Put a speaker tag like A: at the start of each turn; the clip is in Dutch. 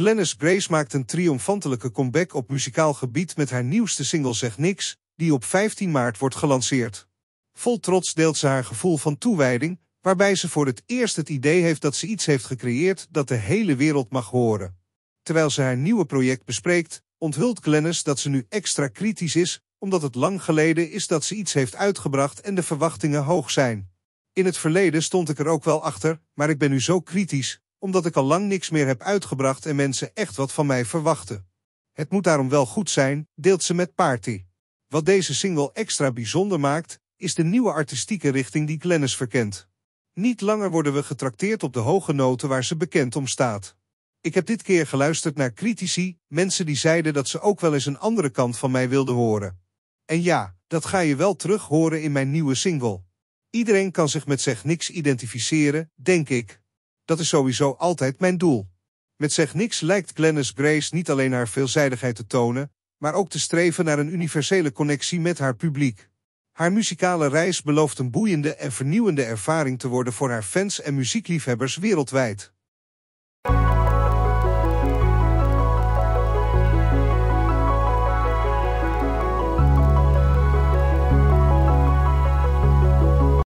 A: Glennis Grace maakt een triomfantelijke comeback op muzikaal gebied met haar nieuwste single Zeg Niks, die op 15 maart wordt gelanceerd. Vol trots deelt ze haar gevoel van toewijding, waarbij ze voor het eerst het idee heeft dat ze iets heeft gecreëerd dat de hele wereld mag horen. Terwijl ze haar nieuwe project bespreekt, onthult Glennis dat ze nu extra kritisch is, omdat het lang geleden is dat ze iets heeft uitgebracht en de verwachtingen hoog zijn. In het verleden stond ik er ook wel achter, maar ik ben nu zo kritisch, omdat ik al lang niks meer heb uitgebracht en mensen echt wat van mij verwachten. Het moet daarom wel goed zijn, deelt ze met Party. Wat deze single extra bijzonder maakt, is de nieuwe artistieke richting die Glennis verkent. Niet langer worden we getrakteerd op de hoge noten waar ze bekend om staat. Ik heb dit keer geluisterd naar critici, mensen die zeiden dat ze ook wel eens een andere kant van mij wilden horen. En ja, dat ga je wel terug horen in mijn nieuwe single. Iedereen kan zich met zeg niks identificeren, denk ik. Dat is sowieso altijd mijn doel. Met zeg niks lijkt Glennis Grace niet alleen haar veelzijdigheid te tonen, maar ook te streven naar een universele connectie met haar publiek. Haar muzikale reis belooft een boeiende en vernieuwende ervaring te worden voor haar fans en muziekliefhebbers wereldwijd.